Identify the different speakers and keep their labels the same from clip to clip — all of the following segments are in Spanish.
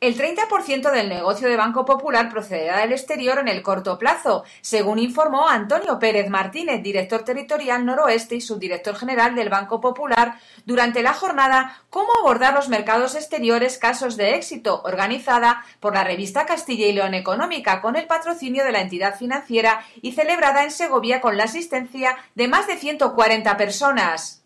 Speaker 1: El 30% del negocio de Banco Popular procederá del exterior en el corto plazo, según informó Antonio Pérez Martínez, director territorial noroeste y subdirector general del Banco Popular, durante la jornada Cómo abordar los mercados exteriores casos de éxito, organizada por la revista Castilla y León Económica, con el patrocinio de la entidad financiera y celebrada en Segovia con la asistencia de más de 140 personas.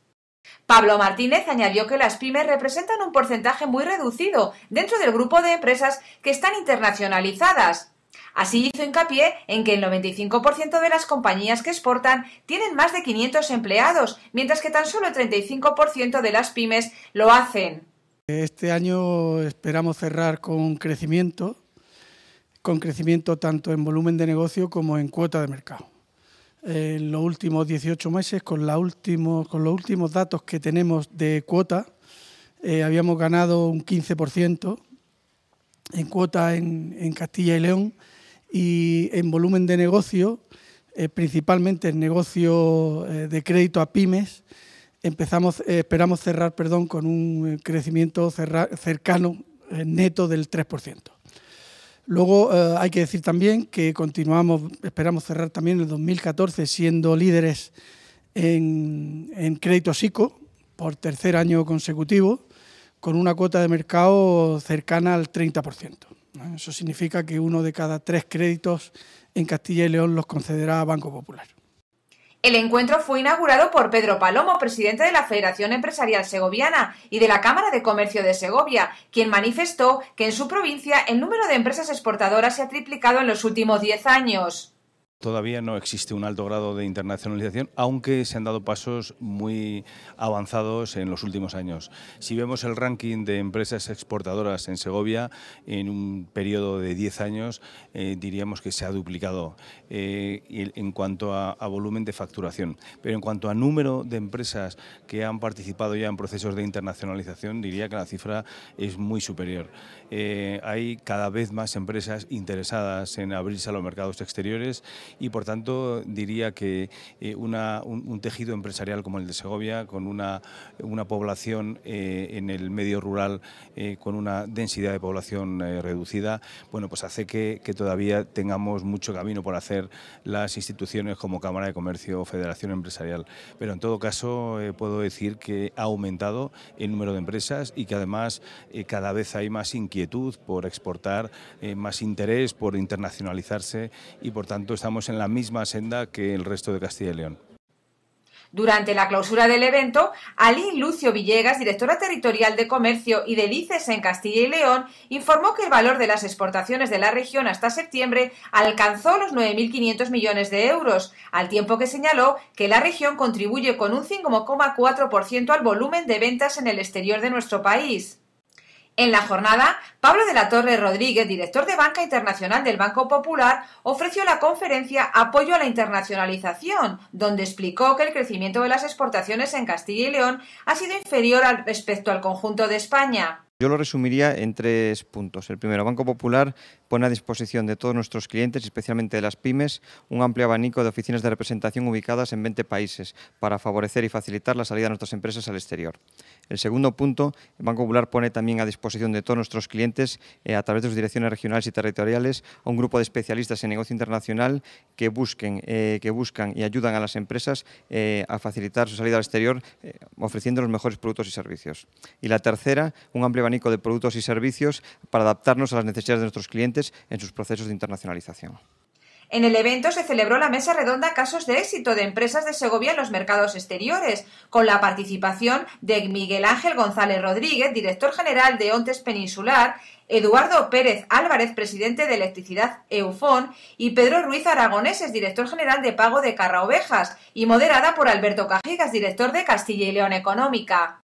Speaker 1: Pablo Martínez añadió que las pymes representan un porcentaje muy reducido dentro del grupo de empresas que están internacionalizadas. Así hizo hincapié en que el 95% de las compañías que exportan tienen más de 500 empleados, mientras que tan solo el 35% de las pymes lo hacen.
Speaker 2: Este año esperamos cerrar con crecimiento, con crecimiento tanto en volumen de negocio como en cuota de mercado en los últimos 18 meses, con, la con los últimos datos que tenemos de cuota, eh, habíamos ganado un 15% en cuota en, Castilla y León y en volumen de negocio, eh, principalmente en negocio eh, de crédito a pymes, empezamos, esperamos cerrar perdón, con un crecimiento cercano neto del 3%. Luego eh, hay que decir también que continuamos, esperamos cerrar también el 2014 siendo líderes en, en crédito SICO por tercer año consecutivo, con una cuota de mercado cercana al 30%. Eso significa que uno de cada tres créditos en Castilla y León los concederá Banco Popular.
Speaker 1: El encuentro fue inaugurado por Pedro Palomo, presidente de la Federación Empresarial Segoviana y de la Cámara de Comercio de Segovia, quien manifestó que en su provincia el número de empresas exportadoras se ha triplicado en los últimos diez años.
Speaker 3: Todavía no existe un alto grado de internacionalización, aunque se han dado pasos muy avanzados en los últimos años. Si vemos el ranking de empresas exportadoras en Segovia, en un periodo de 10 años, eh, diríamos que se ha duplicado eh, en cuanto a, volumen de facturación. Pero en cuanto a número de empresas que han participado ya en procesos de internacionalización, diría que la cifra es muy superior. Eh, hay cada vez más empresas interesadas en abrirse a los mercados exteriores y por tanto diría que eh, un, tejido empresarial como el de Segovia, con una, población eh, en el medio rural eh, con una densidad de población reducida, bueno, pues hace que, que, todavía tengamos mucho camino por hacer las instituciones como Cámara de Comercio o Federación Empresarial. Pero en todo caso puedo decir que ha aumentado el número de empresas y que además cada vez hay más inquietud por exportar, más interés por internacionalizarse y por tanto estamos en la misma senda que el resto de Castilla y León.
Speaker 1: Durante la clausura del evento, Alí Lucio Villegas, directora territorial de Comercio y de Lices en Castilla y León, informó que el valor de las exportaciones de la región hasta septiembre alcanzó los 9.500 millones de euros, al tiempo que señaló que la región contribuye con un 5,4% al volumen de ventas en el exterior de nuestro país. En la jornada, Pablo de la Torre Rodríguez, director de Banca Internacional del Banco Popular, ofreció la conferencia Apoyo a la Internacionalización, donde explicó que el crecimiento de las exportaciones en Castilla y León ha sido inferior respecto al conjunto de España.
Speaker 4: Yo lo resumiría en tres puntos. El primero, Banco Popular pone a disposición de todos nuestros clientes, especialmente de las pymes, un amplio abanico de oficinas de representación ubicadas en 20 países para favorecer y facilitar la salida de nuestras empresas al exterior. El segundo punto, el Banco Popular pone también a disposición de todos nuestros clientes, eh, a través de sus direcciones regionales y territoriales, a un grupo de especialistas en negocio internacional que, busquen, eh, que buscan y ayudan a las empresas eh, a facilitar su salida al exterior, ofreciendo los mejores productos y servicios. Y la tercera, un amplio abanico de productos y servicios para adaptarnos a las necesidades de nuestros clientes en sus procesos de internacionalización.
Speaker 1: En el evento se celebró la mesa redonda Casos de éxito de empresas de Segovia en los mercados exteriores, con la participación de Miguel Ángel González Rodríguez, director general de Ontes Peninsular, Eduardo Pérez Álvarez, presidente de Electricidad Eufón, y Pedro Ruiz Aragoneses, director general de Pago de Ovejas, y moderada por Alberto Cajigas, director de Castilla y León Económica.